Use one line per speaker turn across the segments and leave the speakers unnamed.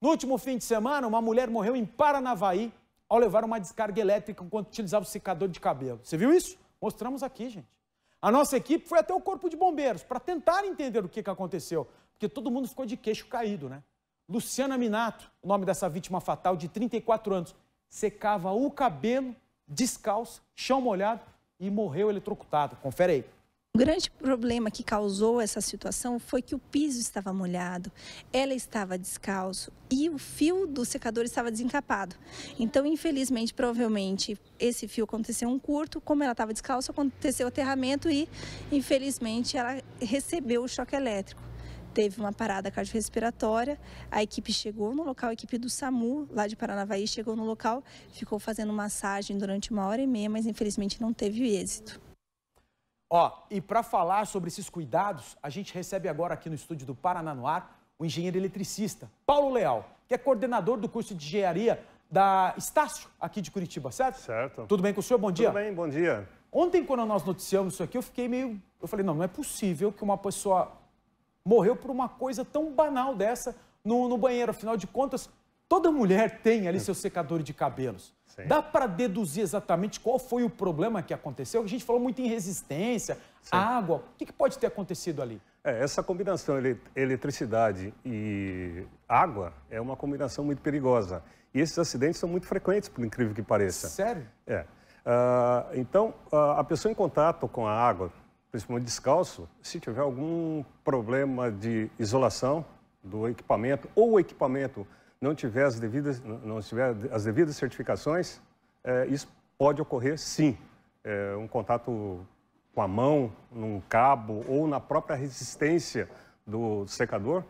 No último fim de semana, uma mulher morreu em Paranavaí ao levar uma descarga elétrica enquanto utilizava o secador de cabelo. Você viu isso? Mostramos aqui, gente. A nossa equipe foi até o corpo de bombeiros para tentar entender o que, que aconteceu, porque todo mundo ficou de queixo caído, né? Luciana Minato, o nome dessa vítima fatal de 34 anos, secava o cabelo descalço, chão molhado e morreu eletrocutada. Confere aí. O grande problema que causou essa situação foi que o piso estava molhado, ela estava descalço e o fio do secador estava desencapado. Então, infelizmente, provavelmente esse fio aconteceu um curto, como ela estava descalço aconteceu o aterramento e, infelizmente, ela recebeu o choque elétrico teve uma parada cardiorrespiratória. A equipe chegou no local, a equipe do SAMU, lá de Paranavaí, chegou no local, ficou fazendo massagem durante uma hora e meia, mas infelizmente não teve êxito. Ó, e para falar sobre esses cuidados, a gente recebe agora aqui no estúdio do Paraná no Ar o engenheiro eletricista Paulo Leal, que é coordenador do curso de engenharia da Estácio, aqui de Curitiba, certo? Certo. Tudo bem com o senhor? Bom dia. Tudo bem, bom dia. Ontem, quando nós noticiamos isso aqui, eu fiquei meio. Eu falei, não, não é possível que uma pessoa morreu por uma coisa tão banal dessa no, no banheiro. Afinal de contas, Toda mulher tem ali é. seu secador de cabelos. Sim. Dá para deduzir exatamente qual foi o problema que aconteceu? A gente falou muito em resistência, Sim. água. O que, que, pode ter acontecido
ali? É, essa combinação ele, eletricidade e água é uma combinação muito perigosa. E esses acidentes são muito frequentes, por incrível que pareça. Sério? É. Uh, então, uh, a pessoa em contato com a água, principalmente descalço, se tiver algum problema de isolação do equipamento ou o equipamento não tiver as devidas, não tiver as devidas certificações, é, isso pode ocorrer sim. É, um contato com a mão, num cabo ou na própria resistência do secador,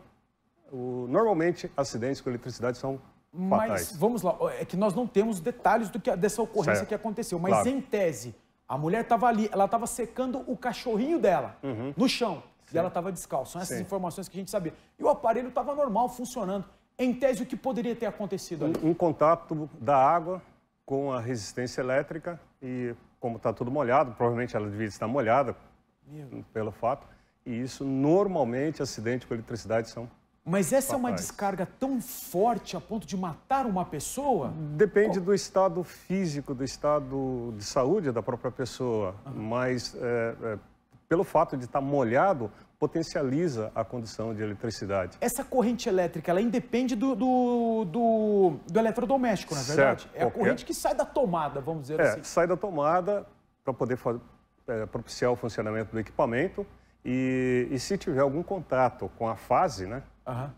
o, normalmente acidentes com eletricidade são mas vamos lá,
é que nós não temos detalhes do que dessa ocorrência certo. que aconteceu, mas claro. em tese, a mulher estava ali, ela estava secando o cachorrinho dela uhum. no chão e ela estava descalço. São essas Sim. informações que a gente sabia. E o aparelho estava normal, funcionando em tese, o
que poderia ter acontecido ali? Um, um contato da água com a resistência elétrica e, como está tudo molhado, provavelmente ela devia estar molhada pelo fato, e isso normalmente acidente com eletricidade são. Mas essa fatais. é uma
descarga tão forte a ponto de matar
uma pessoa? Depende do estado físico, do estado de saúde da própria pessoa, uhum. mas é, é, pelo fato de estar molhado, potencializa a condição de eletricidade. Essa corrente elétrica, ela independe do,
do, do, do eletrodoméstico, na é verdade? Certo, é qualquer... a corrente que sai da tomada, vamos dizer é, assim.
sai da tomada para poder fazer, é, propiciar o funcionamento do equipamento e, e, se tiver algum contato com a fase, né? Uhum.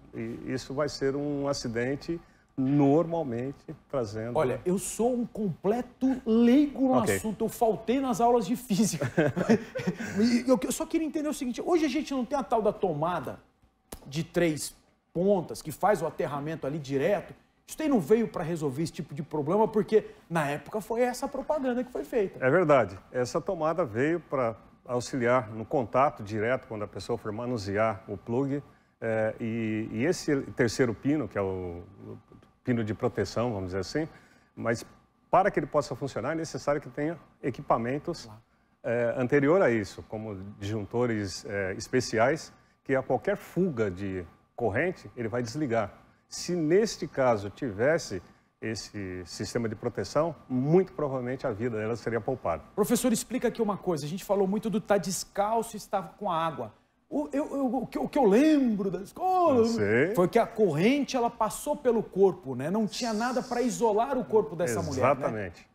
isso vai ser um acidente normalmente trazendo. Olha, eu sou um completo
leigo no okay. assunto. Eu faltei nas aulas de física. eu só queria entender o seguinte: hoje a gente não tem a tal da tomada de três pontas que faz o aterramento ali direto. Isso aí não veio para resolver esse tipo de problema, porque na época foi essa propaganda que
foi feita. É verdade. Essa tomada veio para auxiliar no contato direto quando a pessoa for manusear o plug. É, e, e, esse terceiro pino, que é o pino de proteção, vamos dizer assim, mas para que ele possa funcionar é necessário que tenha equipamentos é, anterior a isso, como disjuntores é, especiais, que a qualquer fuga de corrente ele vai desligar. Se neste caso tivesse esse sistema de proteção, muito provavelmente a vida dela seria poupada. Professor,
explica aqui uma coisa. A gente falou muito do estar tá
descalço e estar com a água. O,
eu, eu, o, que, o, que, eu lembro da escola
ah, foi que a
corrente ela passou pelo corpo, né? Não tinha nada para isolar o corpo dessa né? Exatamente. mulher. Exatamente. Né?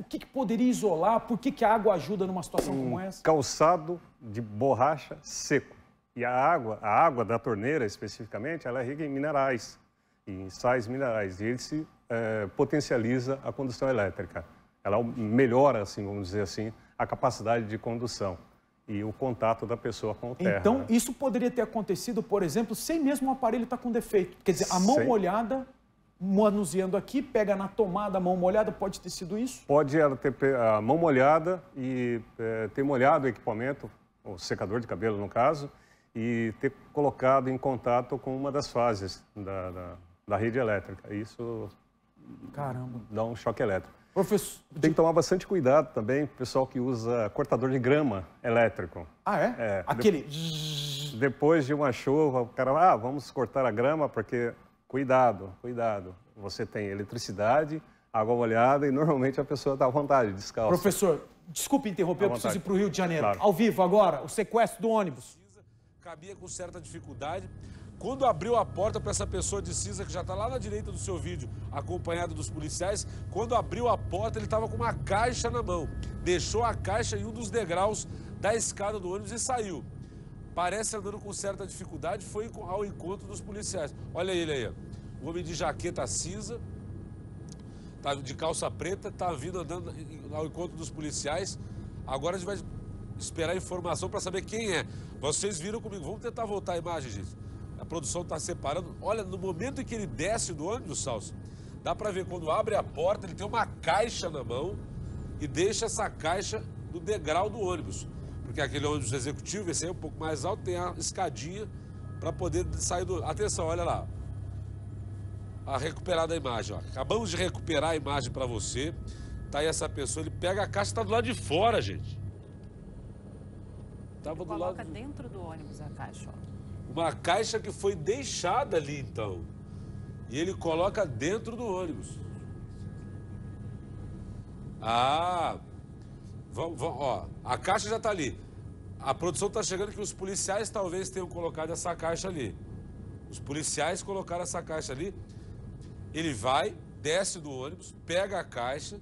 O que, que, poderia isolar? Por que, que a água ajuda numa situação um como essa?
Calçado de borracha seco. E a água, a água da torneira especificamente, ela é rica em minerais, em sais minerais. E ele se é, potencializa a condução elétrica. Ela melhora, assim, vamos dizer assim, a capacidade de condução e o contato da pessoa com o terra. Então, né? isso poderia ter acontecido, por exemplo, sem mesmo o aparelho estar tá com defeito. Quer dizer, a mão sem...
molhada, manuseando aqui, pega na tomada a mão molhada, pode ter sido isso?
Pode ela ter a mão molhada e é, ter molhado o equipamento, o secador de cabelo no caso, e ter colocado em contato com uma das fases da, da, da rede elétrica. Isso Caramba. dá um choque elétrico. Professor... Tem que tomar bastante cuidado também, pessoal que usa cortador de grama elétrico. Ah, é? é Aquele. De... Depois de uma chuva, o cara, ah, vamos cortar a grama, porque cuidado, cuidado. Você tem eletricidade, água molhada e normalmente a pessoa está à vontade, descalça. Professor,
desculpe interromper, eu preciso ir para o Rio de Janeiro. Claro. Ao vivo agora, o sequestro do ônibus.
Cabia com certa dificuldade. Quando abriu a porta para essa pessoa de cinza que já está lá na direita do seu vídeo, acompanhado dos policiais, quando abriu a porta, ele estava com uma caixa na mão. Deixou a caixa em um dos degraus da escada do ônibus e saiu. Parece andando com certa dificuldade, foi ao encontro dos policiais. Olha ele aí, o homem de jaqueta cinza, tá de calça preta, tá vindo andando ao encontro dos policiais. Agora a gente vai esperar informação para saber quem é. Vocês viram comigo. Vamos tentar voltar a imagem, gente produção está separando. Olha, no momento em que ele desce do ônibus, Salso, dá para ver quando abre a porta, ele tem uma caixa na mão e deixa essa caixa no degrau do ônibus. Porque aquele ônibus executivo, esse aí é um pouco mais alto, tem a escadinha para poder sair do. Atenção, olha lá. A recuperada a imagem. Ó. Acabamos de recuperar a imagem para você. Tá aí essa pessoa, ele pega a caixa, tá do lado de fora, gente.
Tava ele do lado. Coloca dentro do ônibus a caixa, ó
uma caixa que foi deixada ali então. E ele coloca dentro do ônibus. Ah, vamos, ó, a caixa já está ali. A produção está chegando que os policiais talvez tenham colocado essa caixa ali. Os policiais colocaram essa caixa ali. Ele vai, desce do ônibus, pega a caixa,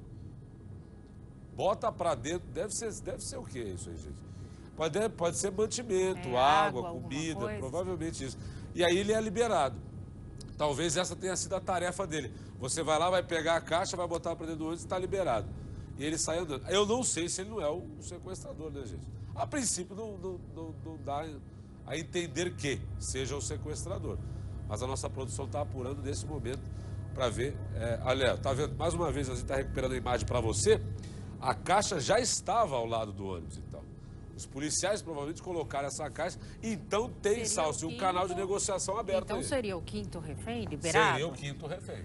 bota para dentro. Deve ser, deve ser o que isso aí, gente? Pode, pode ser mantimento, é, água, água, comida, provavelmente isso. E aí ele é liberado. Talvez essa tenha sido a tarefa dele. Você vai lá, vai pegar a caixa, vai botar para dentro do ônibus e está liberado. E ele sai andando. Eu não sei se ele não é o sequestrador, né, gente? A princípio não, não, não, não dá a entender que seja o sequestrador. Mas a nossa produção está apurando nesse momento para ver. É, olha, tá vendo? Mais uma vez a gente está recuperando a imagem para você. A caixa já estava ao lado do ônibus. Os policiais provavelmente colocaram essa caixa. Então tem, seria Salsi, um quinto... canal de negociação aberto. Então aí.
seria o quinto refém liberado? Seria o
quinto refém.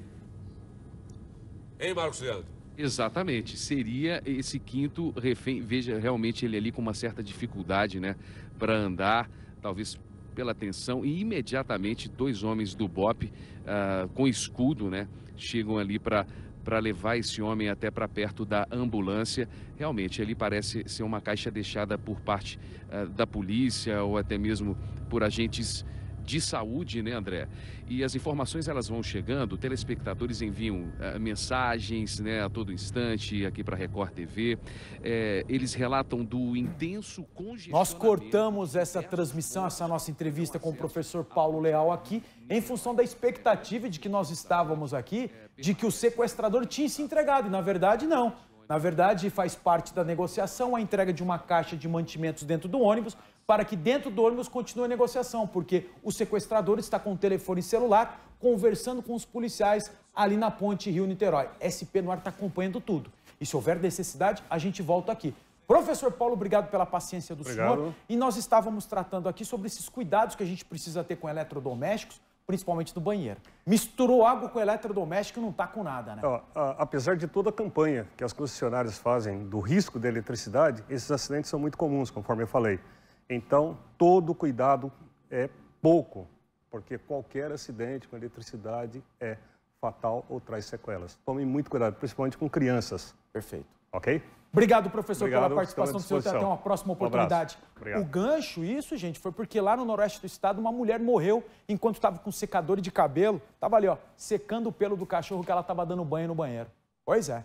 Hein, Marcos Leandro? Exatamente, seria esse quinto refém. Veja realmente ele ali com uma certa dificuldade, né, para andar, talvez pela tensão. E imediatamente dois homens do BOP uh, com escudo, né, chegam ali para para levar esse homem até para perto da ambulância. Realmente, ele parece ser uma caixa deixada por parte uh, da polícia ou até mesmo por agentes de saúde, né, André? E as informações elas vão chegando, telespectadores enviam uh, mensagens, né, a todo instante aqui para Record TV. É, eh, eles relatam do intenso congestionamento.
Nós cortamos essa transmissão, essa nossa entrevista com o professor Paulo Leal aqui, em função da expectativa de que nós estávamos aqui, de que o sequestrador tinha se entregado e na verdade não. Na verdade, faz parte da negociação a entrega de uma caixa de mantimentos dentro do ônibus para que dentro do ônibus continue a negociação, porque o sequestrador está com o telefone celular conversando com os policiais ali na ponte Rio-Niterói. SP no ar está acompanhando tudo. E se houver necessidade, a gente volta aqui. Professor Paulo, obrigado pela paciência do obrigado. senhor. E nós estávamos tratando aqui sobre esses cuidados que a gente precisa ter com eletrodomésticos, principalmente do banheiro. Misturou água com
eletrodoméstico não está com nada, né? Ó, a, apesar de toda a campanha que as concessionárias fazem do risco da eletricidade, esses acidentes são muito comuns, conforme eu falei. Então, todo cuidado é pouco, porque qualquer acidente com eletricidade é fatal ou traz sequelas. Tomem muito cuidado, principalmente com crianças. Perfeito. Ok? Obrigado, professor, Obrigado, pela participação do senhor. Até uma próxima oportunidade. Um o
gancho, isso, gente, foi porque lá no noroeste do estado uma mulher morreu enquanto estava com secador de cabelo. Estava ali, ó, secando o pelo do cachorro que ela estava dando banho no banheiro. Pois é.